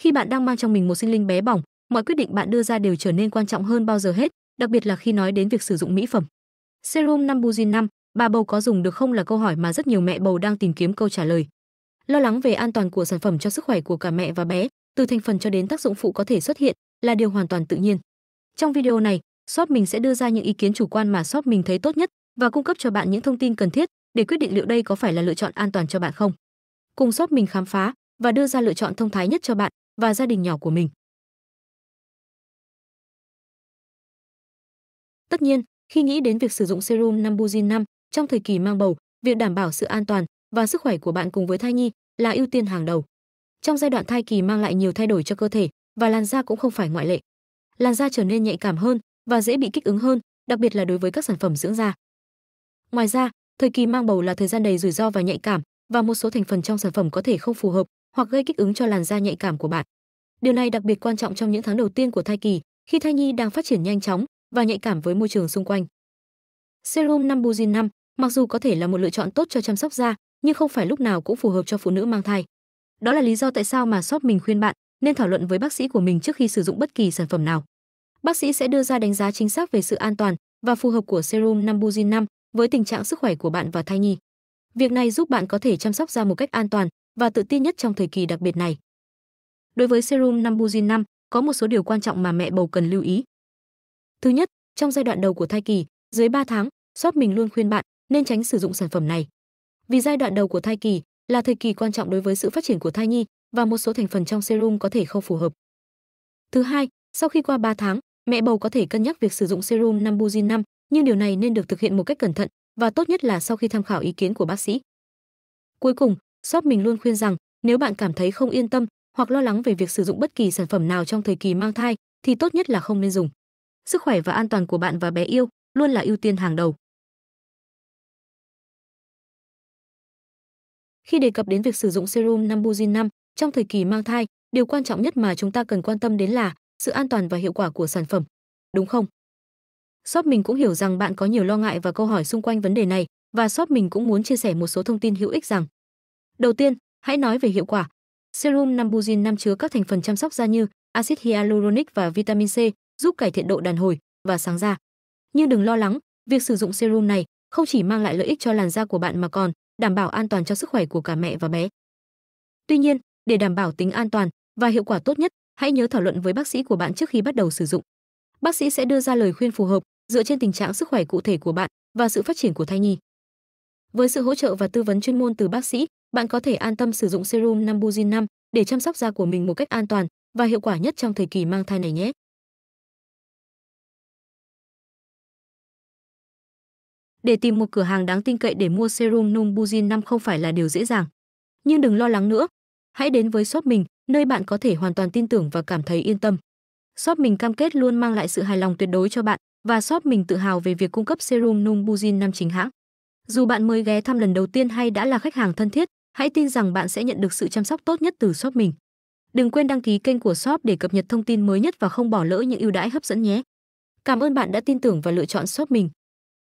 khi bạn đang mang trong mình một sinh linh bé bỏng mọi quyết định bạn đưa ra đều trở nên quan trọng hơn bao giờ hết đặc biệt là khi nói đến việc sử dụng mỹ phẩm serum nambuzin 5 bà bầu có dùng được không là câu hỏi mà rất nhiều mẹ bầu đang tìm kiếm câu trả lời lo lắng về an toàn của sản phẩm cho sức khỏe của cả mẹ và bé từ thành phần cho đến tác dụng phụ có thể xuất hiện là điều hoàn toàn tự nhiên trong video này shop mình sẽ đưa ra những ý kiến chủ quan mà shop mình thấy tốt nhất và cung cấp cho bạn những thông tin cần thiết để quyết định liệu đây có phải là lựa chọn an toàn cho bạn không cùng shop mình khám phá và đưa ra lựa chọn thông thái nhất cho bạn và gia đình nhỏ của mình. Tất nhiên, khi nghĩ đến việc sử dụng serum Nambujin 5 trong thời kỳ mang bầu, việc đảm bảo sự an toàn và sức khỏe của bạn cùng với thai nhi là ưu tiên hàng đầu. Trong giai đoạn thai kỳ mang lại nhiều thay đổi cho cơ thể và làn da cũng không phải ngoại lệ. Làn da trở nên nhạy cảm hơn và dễ bị kích ứng hơn, đặc biệt là đối với các sản phẩm dưỡng da. Ngoài ra, thời kỳ mang bầu là thời gian đầy rủi ro và nhạy cảm và một số thành phần trong sản phẩm có thể không phù hợp hoặc gây kích ứng cho làn da nhạy cảm của bạn. Điều này đặc biệt quan trọng trong những tháng đầu tiên của thai kỳ, khi thai nhi đang phát triển nhanh chóng và nhạy cảm với môi trường xung quanh. Serum Nambuzin 5 mặc dù có thể là một lựa chọn tốt cho chăm sóc da, nhưng không phải lúc nào cũng phù hợp cho phụ nữ mang thai. Đó là lý do tại sao mà shop mình khuyên bạn nên thảo luận với bác sĩ của mình trước khi sử dụng bất kỳ sản phẩm nào. Bác sĩ sẽ đưa ra đánh giá chính xác về sự an toàn và phù hợp của serum Nambuzin 5 với tình trạng sức khỏe của bạn và thai nhi. Việc này giúp bạn có thể chăm sóc da một cách an toàn và tự tin nhất trong thời kỳ đặc biệt này. Đối với serum Nambuzin 5, có một số điều quan trọng mà mẹ bầu cần lưu ý. Thứ nhất, trong giai đoạn đầu của thai kỳ, dưới 3 tháng, shop mình luôn khuyên bạn nên tránh sử dụng sản phẩm này. Vì giai đoạn đầu của thai kỳ là thời kỳ quan trọng đối với sự phát triển của thai nhi và một số thành phần trong serum có thể không phù hợp. Thứ hai, sau khi qua 3 tháng, mẹ bầu có thể cân nhắc việc sử dụng serum Nambuzin 5, nhưng điều này nên được thực hiện một cách cẩn thận và tốt nhất là sau khi tham khảo ý kiến của bác sĩ. Cuối cùng, shop mình luôn khuyên rằng nếu bạn cảm thấy không yên tâm hoặc lo lắng về việc sử dụng bất kỳ sản phẩm nào trong thời kỳ mang thai thì tốt nhất là không nên dùng. Sức khỏe và an toàn của bạn và bé yêu luôn là ưu tiên hàng đầu. Khi đề cập đến việc sử dụng serum Nambuzin 5 trong thời kỳ mang thai, điều quan trọng nhất mà chúng ta cần quan tâm đến là sự an toàn và hiệu quả của sản phẩm, đúng không? Shop mình cũng hiểu rằng bạn có nhiều lo ngại và câu hỏi xung quanh vấn đề này và shop mình cũng muốn chia sẻ một số thông tin hữu ích rằng Đầu tiên, hãy nói về hiệu quả. Serum Nambuzin Nam chứa các thành phần chăm sóc da như axit hyaluronic và vitamin C, giúp cải thiện độ đàn hồi và sáng da. Nhưng đừng lo lắng, việc sử dụng serum này không chỉ mang lại lợi ích cho làn da của bạn mà còn đảm bảo an toàn cho sức khỏe của cả mẹ và bé. Tuy nhiên, để đảm bảo tính an toàn và hiệu quả tốt nhất, hãy nhớ thảo luận với bác sĩ của bạn trước khi bắt đầu sử dụng. Bác sĩ sẽ đưa ra lời khuyên phù hợp dựa trên tình trạng sức khỏe cụ thể của bạn và sự phát triển của thai nhi. Với sự hỗ trợ và tư vấn chuyên môn từ bác sĩ, bạn có thể an tâm sử dụng serum Nambuzin 5 để chăm sóc da của mình một cách an toàn và hiệu quả nhất trong thời kỳ mang thai này nhé. Để tìm một cửa hàng đáng tin cậy để mua serum Nambuzin 5 không phải là điều dễ dàng. Nhưng đừng lo lắng nữa. Hãy đến với shop mình, nơi bạn có thể hoàn toàn tin tưởng và cảm thấy yên tâm. Shop mình cam kết luôn mang lại sự hài lòng tuyệt đối cho bạn và shop mình tự hào về việc cung cấp serum Numbuzin 5 chính hãng. Dù bạn mới ghé thăm lần đầu tiên hay đã là khách hàng thân thiết, Hãy tin rằng bạn sẽ nhận được sự chăm sóc tốt nhất từ shop mình. Đừng quên đăng ký kênh của shop để cập nhật thông tin mới nhất và không bỏ lỡ những ưu đãi hấp dẫn nhé. Cảm ơn bạn đã tin tưởng và lựa chọn shop mình.